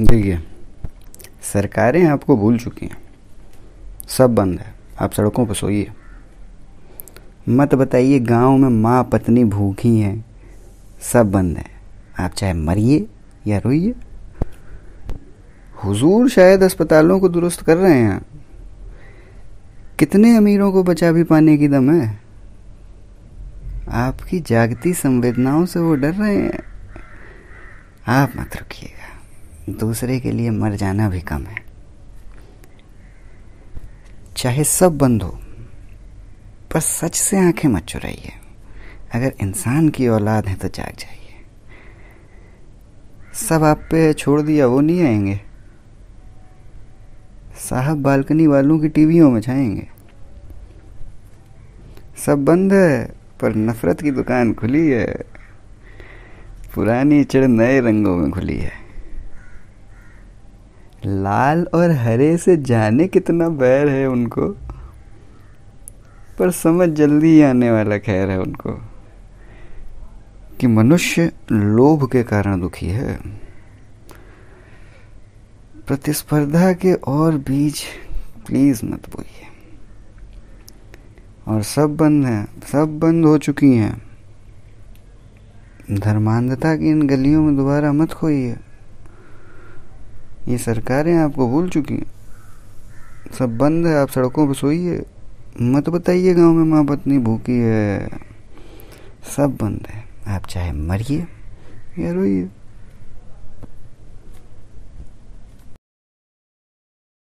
देखिए सरकारें आपको भूल चुकी हैं सब बंद है आप सड़कों पर सोइए मत बताइए गांव में माँ पत्नी भूखी हैं सब बंद है आप चाहे मरिए या रोइए हुजूर शायद अस्पतालों को दुरुस्त कर रहे हैं कितने अमीरों को बचा भी पाने की दम है आपकी जागती संवेदनाओं से वो डर रहे हैं आप मत रुकिएगा दूसरे के लिए मर जाना भी कम है चाहे सब बंद हो पर सच से आंखें मत चुराइए अगर इंसान की औलाद है तो जाग जाइए सब आप पे छोड़ दिया वो नहीं आएंगे साहब बालकनी वालों की टीवियों में जाएंगे सब बंद है पर नफरत की दुकान खुली है पुरानी चिड़ नए रंगों में खुली है लाल और हरे से जाने कितना बैर है उनको पर समझ जल्दी आने वाला खैर है उनको कि मनुष्य लोभ के कारण दुखी है प्रतिस्पर्धा के और बीज प्लीज मत बोइए और सब बंद है सब बंद हो चुकी हैं धर्मांधता की इन गलियों में दोबारा मत खोइए ये सरकारें आपको भूल चुकी हैं सब बंद है आप सड़कों पर सोइए मत बताइए गांव में माँ पत्नी भूखी है सब बंद है आप चाहे मरिए या रोइए